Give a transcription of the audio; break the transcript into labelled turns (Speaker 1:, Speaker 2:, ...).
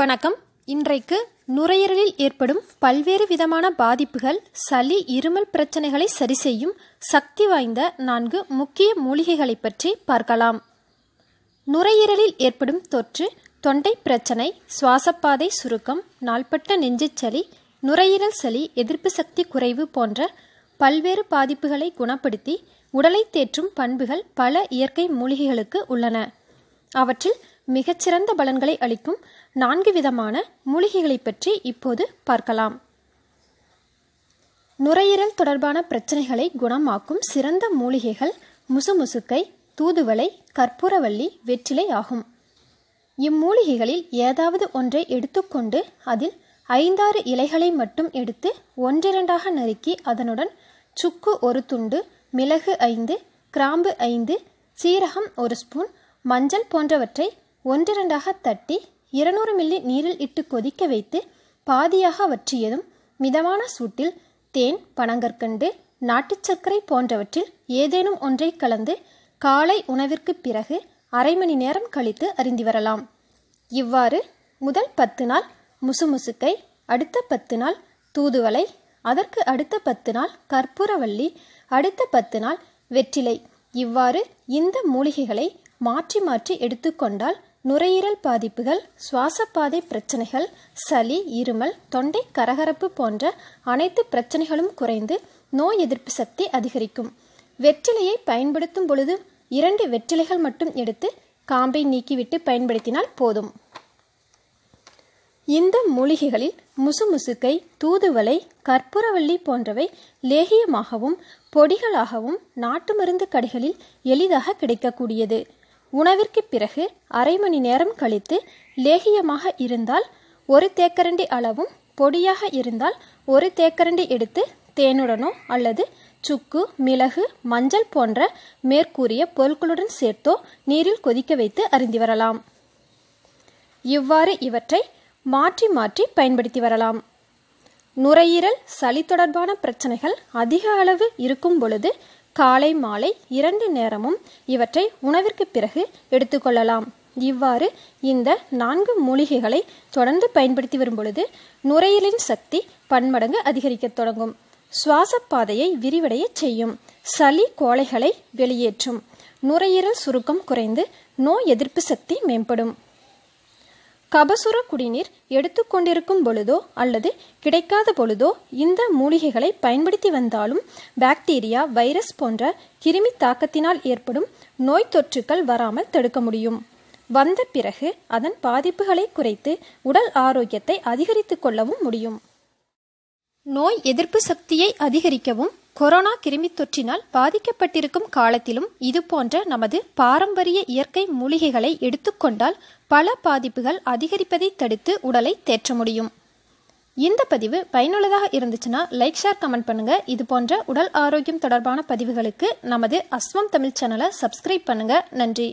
Speaker 1: வணக்கம் இன்றைக்கு நுரையீரலில் ஏற்படும் பல்வேறு விதமான பாதிப்புகள் சளி இருமல் பிரச்சனைகளை சரி செய்யும் சக்தி வாய்ந்த நான்கு முக்கிய மூலிகைகளை பற்றி பார்க்கலாம் நுரையீரலில் ஏற்படும் தொற்று தொண்டை பிரச்சனை சுவாசப்பாதை சுருக்கம் நாள்பட்ட நெஞ்சுச்சளி நுரையீரல் சளி எதிர்ப்பு சக்தி குறைவு போன்ற பல்வேறு பாதிப்புகளை குணப்படுத்தி உடலை தேற்றும் பண்புகள் பல இயற்கை மூலிகைகளுக்கு உள்ளன அவற்றில் மிகச்சிறந்த பலன்களை அளிக்கும் நான்கு விதமான மூலிகைகளை பற்றி இப்போது பார்க்கலாம் நுரையீரல் தொடர்பான பிரச்சனைகளை குணமாக்கும் சிறந்த மூலிகைகள் முசுமுசுக்கை தூதுவளை கற்பூரவள்ளி வெற்றிலை ஆகும் இம்மூலிகைகளில் ஏதாவது ஒன்றை எடுத்துக்கொண்டு அதில் ஐந்தாறு இலைகளை மட்டும் எடுத்து ஒன்றிரண்டாக நறுக்கி அதனுடன் சுக்கு ஒரு துண்டு மிளகு ஐந்து கிராம்பு ஐந்து சீரகம் ஒரு ஸ்பூன் மஞ்சள் போன்றவற்றை ஒன்றிரண்டாக தட்டி இருநூறு மில்லி நீரில் இட்டு கொதிக்க வைத்து பாதியாக வற்றியதும் மிதமான சூட்டில் தேன் பனங்கற்கண்டு நாட்டு சர்க்கரை போன்றவற்றில் ஏதேனும் ஒன்றை கலந்து காலை உணவிற்கு பிறகு அரை மணி நேரம் கழித்து அறிந்து வரலாம் இவ்வாறு முதல் பத்து நாள் முசுமுசுக்கை அடுத்த பத்து நாள் தூதுவளை அதற்கு அடுத்த பத்து நாள் கற்பூரவள்ளி அடுத்த பத்து நாள் வெற்றிலை இவ்வாறு இந்த மூலிகைகளை மாற்றி மாற்றி எடுத்துக்கொண்டால் நுரையீரல் பாதிப்புகள் சுவாசப்பாதை பிரச்சனைகள் சளி இருமல் தொண்டை கரகரப்பு போன்ற அனைத்து பிரச்சனைகளும் குறைந்து நோய் எதிர்ப்பு சக்தி அதிகரிக்கும் வெற்றிலையை பயன்படுத்தும் பொழுது இரண்டு வெற்றிலைகள் மட்டும் எடுத்து காம்பை நீக்கிவிட்டு பயன்படுத்தினால் போதும் இந்த மூலிகைகளில் முசுமுசுக்கை தூதுவளை கற்பூரவள்ளி போன்றவை லேகியமாகவும் பொடிகளாகவும் நாட்டு மருந்து கடைகளில் எளிதாக கிடைக்கக்கூடியது உணவிற்கு பிறகு அரை மணி நேரம் கழித்து லேகியமாக இருந்தால் ஒரு தேக்கரண்டி அளவும் பொடியாக இருந்தால் ஒரு தேக்கரண்டி எடுத்து தேனுடனோ அல்லது சுக்கு மிளகு மஞ்சள் போன்ற மேற்கூறிய பொருட்களுடன் சேர்த்தோ நீரில் கொதிக்க வைத்து அருந்தி வரலாம் இவ்வாறு இவற்றை மாற்றி மாற்றி பயன்படுத்தி வரலாம் நுரையீரல் சளி தொடர்பான பிரச்சனைகள் அதிக அளவு இருக்கும் பொழுது காலை மாலை இரண்டு நேரமும் இவற்றை உணவிற்கு பிறகு எடுத்துக்கொள்ளலாம் இவ்வாறு இந்த நான்கு மூலிகைகளை தொடர்ந்து பயன்படுத்தி வரும் பொழுது நுரையீரலின் சக்தி பன்மடங்கு அதிகரிக்க தொடங்கும் சுவாச பாதையை விரிவடைய செய்யும் சளி கோளைகளை வெளியேற்றும் நுரையீரல் சுருக்கம் குறைந்து நோய் எதிர்ப்பு சக்தி மேம்படும் கபசுர குடிநீர் எடுத்துக்கொண்டிருக்கும் பொழுதோ அல்லது கிடைக்காத பொழுதோ இந்த மூலிகைகளை பயன்படுத்தி வந்தாலும் பாக்டீரியா வைரஸ் போன்ற கிருமி தாக்கத்தினால் ஏற்படும் நோய் தொற்றுக்கள் வராமல் தடுக்க முடியும் வந்த பிறகு அதன் பாதிப்புகளை குறைத்து உடல் ஆரோக்கியத்தை அதிகரித்து கொள்ளவும் முடியும் நோய் எதிர்ப்பு சக்தியை அதிகரிக்கவும் கொரோனா கிருமித் தொற்றினால் பாதிக்கப்பட்டிருக்கும் காலத்திலும் இதுபோன்ற நமது பாரம்பரிய இயற்கை மூலிகைகளை எடுத்துக்கொண்டால் பல பாதிப்புகள் அதிகரிப்பதை தடுத்து உடலை தேற்ற முடியும் இந்த பதிவு பயனுள்ளதாக இருந்துச்சுன்னா லைக் ஷேர் கமெண்ட் பண்ணுங்க இது போன்ற உடல் ஆரோக்கியம் தொடர்பான பதிவுகளுக்கு நமது அஸ்வம் தமிழ் சேனலை சப்ஸ்கிரைப் பண்ணுங்க நன்றி